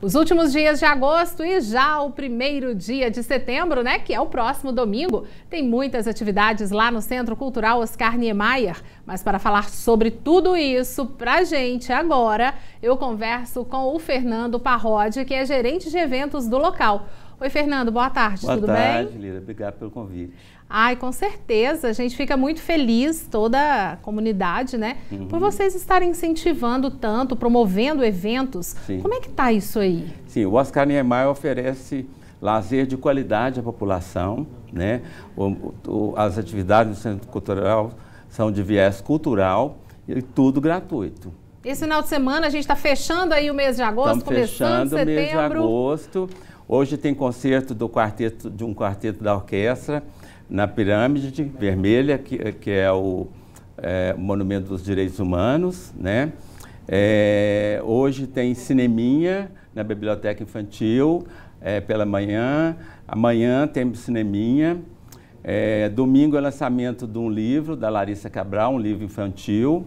Os últimos dias de agosto e já o primeiro dia de setembro, né, que é o próximo domingo, tem muitas atividades lá no Centro Cultural Oscar Niemeyer. Mas para falar sobre tudo isso pra gente agora, eu converso com o Fernando Parrodi, que é gerente de eventos do local. Oi, Fernando, boa tarde, boa tudo tarde, bem? Boa tarde, Lira, obrigado pelo convite. Ai, com certeza, a gente fica muito feliz, toda a comunidade, né? Uhum. Por vocês estarem incentivando tanto, promovendo eventos. Sim. Como é que está isso aí? Sim, o Oscar Niemeyer oferece lazer de qualidade à população, né? O, o, as atividades do Centro Cultural são de viés cultural e tudo gratuito. Esse final de semana a gente está fechando aí o mês de agosto, Estamos começando fechando o mês de agosto. Hoje tem concerto do quarteto, de um quarteto da orquestra na Pirâmide Vermelha, que, que é o é, Monumento dos Direitos Humanos, né? É, hoje tem cineminha na Biblioteca Infantil é, pela manhã. Amanhã tem cineminha. É, domingo é lançamento de um livro da Larissa Cabral, um livro infantil.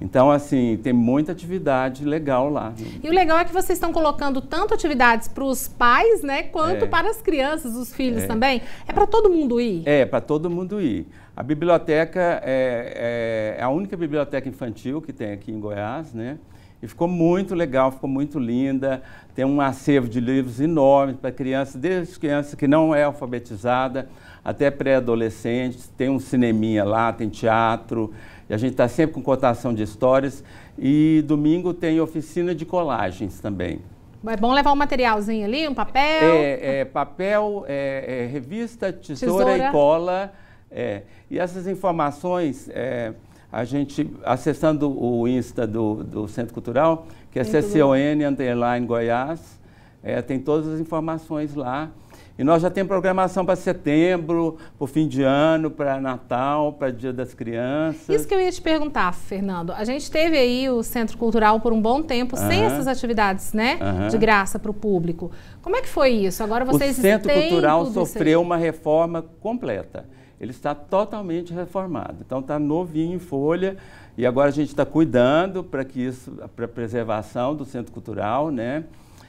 Então, assim, tem muita atividade legal lá. Né? E o legal é que vocês estão colocando tanto atividades para os pais, né, quanto é. para as crianças, os filhos é. também. É para todo mundo ir? É, para todo mundo ir. A biblioteca é, é, é a única biblioteca infantil que tem aqui em Goiás, né? E ficou muito legal, ficou muito linda. Tem um acervo de livros enorme para crianças, desde criança que não é alfabetizada até pré-adolescentes. Tem um cineminha lá, tem teatro. E a gente está sempre com cotação de histórias. E domingo tem oficina de colagens também. É bom levar um materialzinho ali, um papel? É, é papel, é, é, revista, tesoura, tesoura, e cola. É. e essas informações é, a gente, acessando o Insta do, do Centro Cultural, que é CCON, underline Goiás, é, tem todas as informações lá. E nós já temos programação para setembro, para o fim de ano, para Natal, para Dia das Crianças. Isso que eu ia te perguntar, Fernando. A gente teve aí o Centro Cultural por um bom tempo uhum. sem essas atividades, né? Uhum. De graça para o público. Como é que foi isso? Agora vocês O Centro Cultural sofreu uma reforma completa ele está totalmente reformado. Então está novinho em folha e agora a gente está cuidando para que isso, para a preservação do centro cultural, né?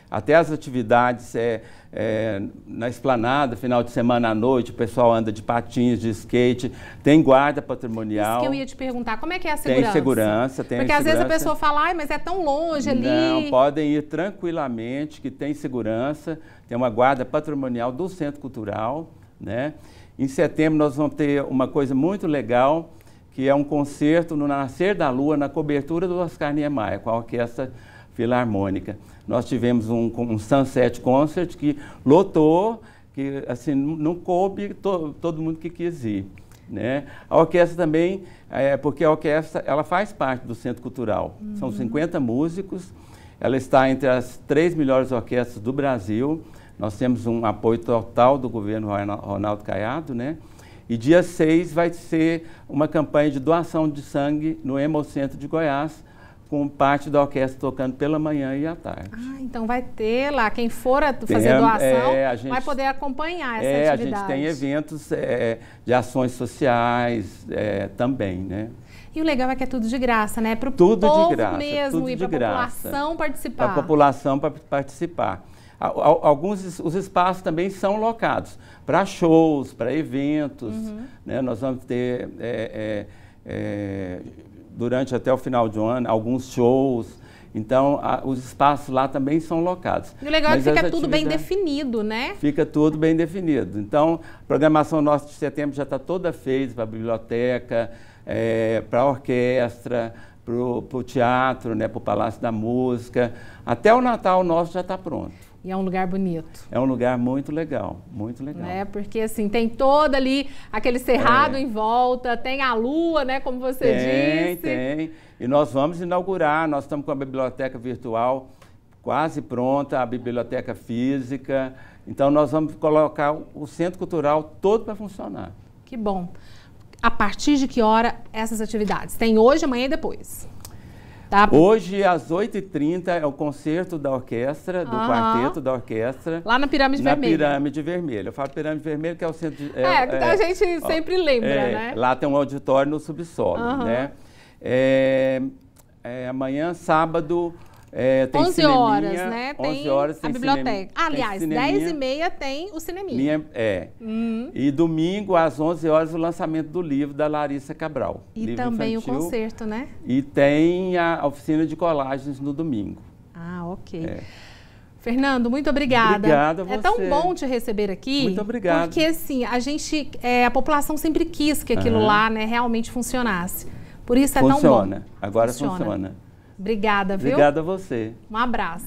Até as atividades é, é, na esplanada, final de semana à noite, o pessoal anda de patins, de skate, tem guarda patrimonial. Isso que eu ia te perguntar, como é que é a segurança? Tem segurança, tem Porque segurança. às vezes a pessoa fala, Ai, mas é tão longe ali. Não, podem ir tranquilamente, que tem segurança, tem uma guarda patrimonial do Centro Cultural, né? Em setembro nós vamos ter uma coisa muito legal, que é um concerto no Nascer da Lua, na cobertura do Oscar Niemeyer, com a Orquestra Filarmônica. Nós tivemos um, um Sunset Concert que lotou, que assim, não coube to, todo mundo que quis ir. Né? A orquestra também, é, porque a orquestra ela faz parte do Centro Cultural. Uhum. São 50 músicos ela está entre as três melhores orquestras do Brasil. Nós temos um apoio total do governo Ronaldo Caiado, né? E dia 6 vai ser uma campanha de doação de sangue no Hemocentro de Goiás, com parte da orquestra tocando pela manhã e à tarde. Ah, então vai ter lá, quem for fazer tem, é, doação é, gente, vai poder acompanhar essa é, atividade. A gente tem eventos é, de ações sociais é, também, né? E o legal é que é tudo de graça, né? Para o povo de graça, mesmo e para a população participar. Para a população participar. Alguns os espaços também são locados para shows, para eventos. Uhum. Né? Nós vamos ter, é, é, é, durante até o final de ano, alguns shows então, a, os espaços lá também são locados. E o legal é Mas é que fica tudo bem definido, né? Fica tudo bem definido. Então, a programação nossa de setembro já está toda feita para a biblioteca, é, para a orquestra, para o teatro, né, para o Palácio da Música. Até o Natal nosso já está pronto. E é um lugar bonito. É um lugar muito legal, muito legal. É, porque assim, tem todo ali aquele cerrado é. em volta, tem a lua, né, como você tem, disse. Tem, tem. E nós vamos inaugurar, nós estamos com a biblioteca virtual quase pronta, a biblioteca física. Então nós vamos colocar o centro cultural todo para funcionar. Que bom. A partir de que hora essas atividades? Tem hoje, amanhã e depois? Tá. Hoje, às 8h30, é o concerto da orquestra, do quarteto da orquestra. Lá na Pirâmide na Vermelha. Na Pirâmide Vermelha. Eu falo Pirâmide Vermelha, que é o centro de, é, é, é, a gente sempre lembra, é, né? Lá tem um auditório no subsolo, uhum. né? É, é, amanhã, sábado, é, 11 horas, né? 11 horas tem a biblioteca. aliás, 10 e meia tem o cineminha. Minha, é. Hum. E domingo, às 11 horas, o lançamento do livro da Larissa Cabral. E também infantil. o concerto, né? E tem a oficina de colagens no domingo. Ah, ok. É. Fernando, muito obrigada. Obrigada a você. É tão bom te receber aqui. Muito obrigado. Porque, assim, a gente, é, a população sempre quis que aquilo uhum. lá, né, realmente funcionasse. Por isso é funciona. tão bom. Agora funciona. Agora funciona. Obrigada, viu? Obrigada a você. Um abraço.